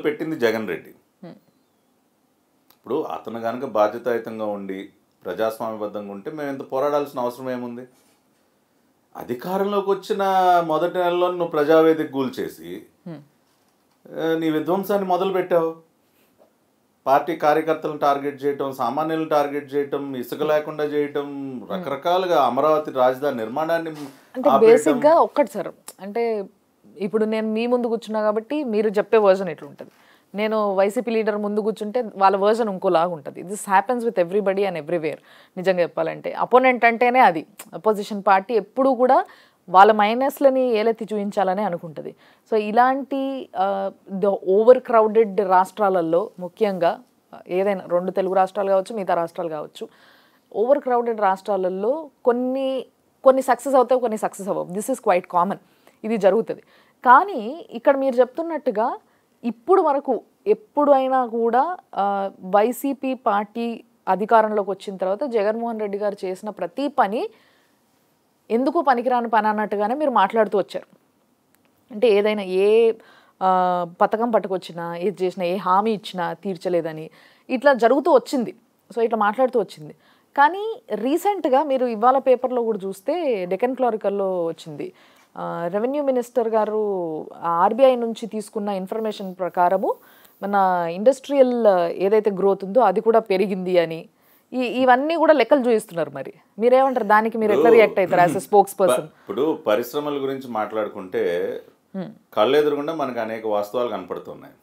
మొదలుపెట్టింది జగన్ రెడ్డి ఇప్పుడు అతను కనుక బాధ్యతాయుతంగా ఉండి ప్రజాస్వామ్యబద్ధంగా ఉంటే మేము ఎంత పోరాడాల్సిన అవసరం ఏముంది అధికారంలోకి వచ్చిన మొదటి నెలలో నువ్వు ప్రజావేదిక గూల్ చేసి నీ విధ్వంసాన్ని మొదలుపెట్టావు పార్టీ కార్యకర్తలను టార్గెట్ చేయటం సామాన్యులను టార్గెట్ చేయటం ఇసుక లేకుండా చేయటం రకరకాలుగా అమరావతి రాజధాని నిర్మాణాన్ని ఒక్కటి సార్ అంటే ఇప్పుడు నేను మీ ముందు కూర్చున్నా కాబట్టి మీరు చెప్పే వర్జన్ ఎట్లుంటుంది నేను వైసీపీ లీడర్ ముందు కూర్చుంటే వాళ్ళ వర్జన్ ఇంకోలాగా ఉంటుంది this happens with everybody and everywhere నిజంగా చెప్పాలంటే అపోనెంట్ అంటేనే అది అపోజిషన్ పార్టీ ఎప్పుడూ కూడా వాళ్ళ మైనస్లని ఏలెత్తి చూపించాలని అనుకుంటుంది సో ఇలాంటి ద ఓవర్ క్రౌడెడ్ రాష్ట్రాలలో ముఖ్యంగా ఏదైనా రెండు తెలుగు రాష్ట్రాలు కావచ్చు మిగతా రాష్ట్రాలు కావచ్చు ఓవర్ క్రౌడెడ్ రాష్ట్రాలలో కొన్ని కొన్ని సక్సెస్ అవుతాయి కొన్ని సక్సెస్ అవ్వవు దిస్ ఈస్ క్వైట్ కామన్ ఇది జరుగుతుంది కానీ ఇక్కడ మీరు చెప్తున్నట్టుగా ఇప్పుడు వరకు ఎప్పుడైనా కూడా వైసీపీ పార్టీ అధికారంలోకి వచ్చిన తర్వాత జగన్మోహన్ రెడ్డి గారు చేసిన ప్రతి పని ఎందుకు పనికిరాని పని అన్నట్టుగానే మీరు మాట్లాడుతూ వచ్చారు అంటే ఏదైనా ఏ పథకం పట్టుకొచ్చినా ఏది చేసినా ఏ హామీ ఇచ్చినా తీర్చలేదని ఇట్లా జరుగుతూ వచ్చింది సో ఇట్లా మాట్లాడుతూ వచ్చింది కానీ రీసెంట్గా మీరు ఇవాళ పేపర్లో కూడా చూస్తే డెకన్ క్లారికల్లో వచ్చింది రెవెన్యూ మినిస్టర్ గారు ఆర్బీఐ నుంచి తీసుకున్న ఇన్ఫర్మేషన్ ప్రకారము మన ఇండస్ట్రియల్ ఏదైతే గ్రోత్ ఉందో అది కూడా పెరిగింది అని ఈ ఇవన్నీ కూడా లెక్కలు చూపిస్తున్నారు మరి మీరేమంటారు దానికి మీరు ఎట్లా రియాక్ట్ అవుతారు యాజ్ స్పోక్స్ పర్సన్ ఇప్పుడు పరిశ్రమల గురించి మాట్లాడుకుంటే కళ్ళు ఎదురుకుండా మనకు అనేక వాస్తవాలు కనపడుతున్నాయి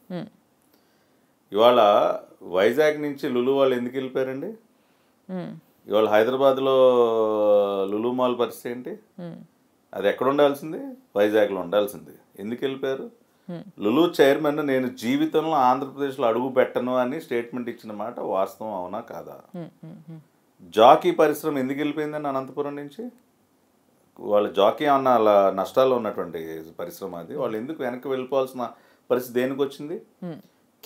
ఇవాళ వైజాగ్ నుంచి లులు వాళ్ళు ఎందుకు వెళ్ళిపోయారండి ఇవాళ హైదరాబాద్లో లులు మాల్ పరిస్థితి ఏంటి అది ఎక్కడ ఉండాల్సింది వైజాగ్లో ఉండాల్సింది ఎందుకు వెళ్ళిపోయారు లులు చైర్మన్ నేను జీవితంలో ఆంధ్రప్రదేశ్లో అడుగు పెట్టను అని స్టేట్మెంట్ ఇచ్చిన మాట వాస్తవం అవునా కాదా జాకీ పరిశ్రమ ఎందుకు వెళ్ళిపోయిందని అనంతపురం నుంచి వాళ్ళ జాకీ అన్న నష్టాల్లో ఉన్నటువంటి పరిశ్రమ అది వాళ్ళు ఎందుకు వెనక్కి వెళ్ళిపోవాల్సిన పరిస్థితి దేనికి వచ్చింది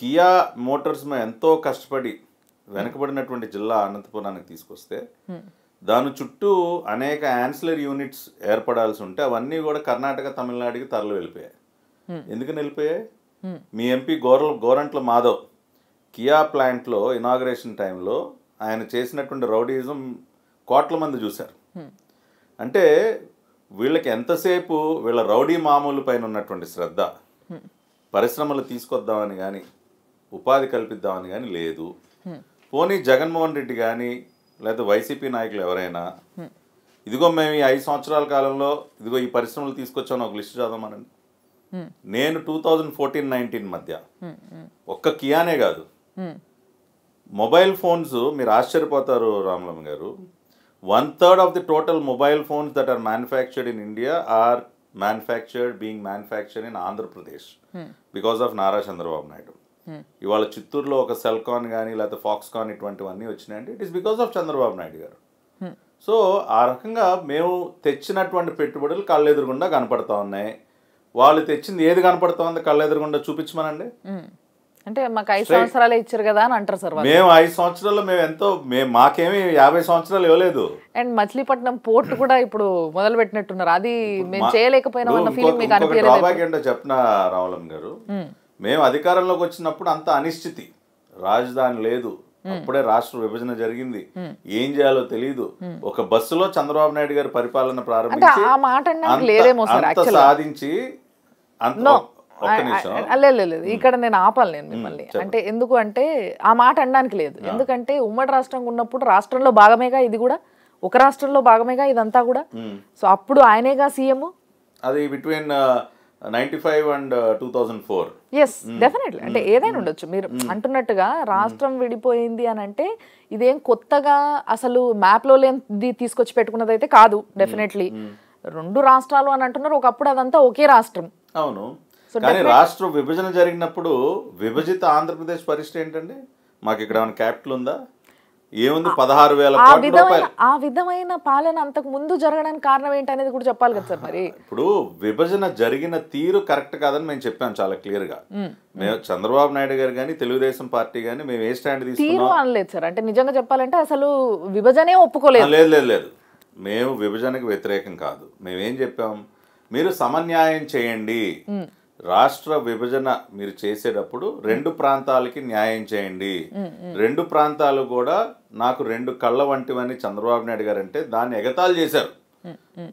కియా మోటార్స్ ఎంతో కష్టపడి వెనకబడినటువంటి జిల్లా అనంతపురానికి తీసుకొస్తే దాని చుట్టూ అనేక యాన్సిలర్ యూనిట్స్ ఏర్పడాల్సి ఉంటే అవన్నీ కూడా కర్ణాటక తమిళనాడుకి తరలి వెళ్ళిపోయాయి ఎందుకు వెళ్ళిపోయాయి మీ ఎంపీ గోర గోరంట్ల మాధవ్ కియా ప్లాంట్లో ఇనాగ్రేషన్ టైంలో ఆయన చేసినటువంటి రౌడీజం కోట్ల మంది చూశారు అంటే వీళ్ళకి ఎంతసేపు వీళ్ళ రౌడీ మామూలు పైన ఉన్నటువంటి శ్రద్ధ పరిశ్రమలు తీసుకొద్దామని కానీ ఉపాధి కల్పిద్దామని కానీ లేదు పోనీ జగన్మోహన్ రెడ్డి కానీ లేకపోతే వైసీపీ నాయకులు ఎవరైనా ఇదిగో మేము ఈ ఐదు సంవత్సరాల కాలంలో ఇదిగో ఈ పరిశ్రమలు తీసుకొచ్చాను ఒక లిస్ట్ చదవమనండి నేను టూ థౌజండ్ ఫోర్టీన్ నైన్టీన్ మధ్య ఒక్క కియానే కాదు మొబైల్ ఫోన్స్ మీరు ఆశ్చర్యపోతారు Ramalamma garu one third of the total mobile phones that are manufactured in India are manufactured being manufactured in Andhra Pradesh because of Nara Chandrababu Naidu ఇవాళ చిత్తూరులో ఒక సెల్కాన్ కానీ లేకపోతే ఫాక్స్కాన్ ఇటువంటివన్నీ వచ్చినాయంటే it is because of Chandrababu Naidu garu so ఆ రకంగా మేము తెచ్చినటువంటి పెట్టుబడులు కళ్ళెదురుగుండా కనపడతా ఉన్నాయి వాళ్ళు తెచ్చింది ఏది కనపడతా ఉంది కళ్ళెదురుగుండా చూపించమనండి అంటే మాకు ఐదు సంవత్సరాలే ఇచ్చారు కదా అని అంటారు సార్ మేము ఐదు సంవత్సరాలు మేము ఎంతో మేము మాకేమి యాభై సంవత్సరాలు ఇవ్వలేదు అండ్ మచిలీపట్నం పోర్ట్ కూడా ఇప్పుడు మొదలు పెట్టినట్టున్నారు అది మేము చేయలేకపోయినా ఫీలింగ్ మీకు చెప్పిన రావులం గారు మేము అధికారంలోకి వచ్చినప్పుడు అంత అనిశ్చితి రాజధాని లేదు అప్పుడే రాష్ట్ర విభజన జరిగింది ఏం చేయాలో తెలియదు ఒక బస్సులో చంద్రబాబు నాయుడు గారి పరిపాలన ప్రారంభించి సాధించి లేదు ఇక్కడ నేను ఆపాలి నేను మిమ్మల్ని అంటే ఎందుకు అంటే ఆ మాట అనడానికి లేదు ఎందుకంటే ఉమ్మడి రాష్ట్రంగా ఉన్నప్పుడు రాష్ట్రంలో భాగమేగా ఇది కూడా ఒక రాష్ట్రంలో భాగమేగా ఇదంతా కూడా సో అప్పుడు ఆయనేగా సీఎం అది between ninety five and two thousand four yes definitely అంటే mm. ఏదైనా mm. ఉండొచ్చు మీరు mm. అంటున్నట్టుగా రాష్ట్రం విడిపోయింది అని అంటే ఇదేం కొత్తగా అసలు మ్యాప్ లో లేనిది తీసుకొచ్చి పెట్టుకున్నది అయితే కాదు డెఫినెట్లీ రెండు రాష్ట్రాలు అని అంటున్నారు ఒకప్పుడు అదంతా ఒకే రాష్ట్రం అవును కానీ రాష్ట్ర విభజన జరిగినప్పుడు విభజిత ఆంధ్రప్రదేశ్ పరిస్థితి ఏంటండి మాకు ఇక్కడ ఏమైనా క్యాపిటల్ ఉందా ఏముంది పదహారు వేల ఆ విధమైన పాలన అంతకు ముందు జరగడానికి కారణం ఏంటి అనేది కూడా చెప్పాలి కదా సార్ మరి ఇప్పుడు విభజన జరిగిన తీరు కరెక్ట్ కాదని మేము చెప్పాం చాలా క్లియర్ గా మేము చంద్రబాబు నాయుడు గారు కానీ తెలుగుదేశం పార్టీ కానీ మేము ఏ స్టాండ్ తీసుకున్నాం అనలేదు సార్ అంటే నిజంగా చెప్పాలంటే అసలు విభజనే ఒప్పుకోలేదు లేదు లేదు లేదు మేము విభజనకు వ్యతిరేకం కాదు మేమేం చెప్పాం మీరు సమన్యాయం చేయండి రాష్ట్ర విభజన మీరు చేసేటప్పుడు రెండు ప్రాంతాలకి న్యాయం చేయండి రెండు ప్రాంతాలు కూడా నాకు రెండు కళ్ళ వంటివని చంద్రబాబు నాయుడు గారు అంటే దాన్ని ఎగతాలు చేశారు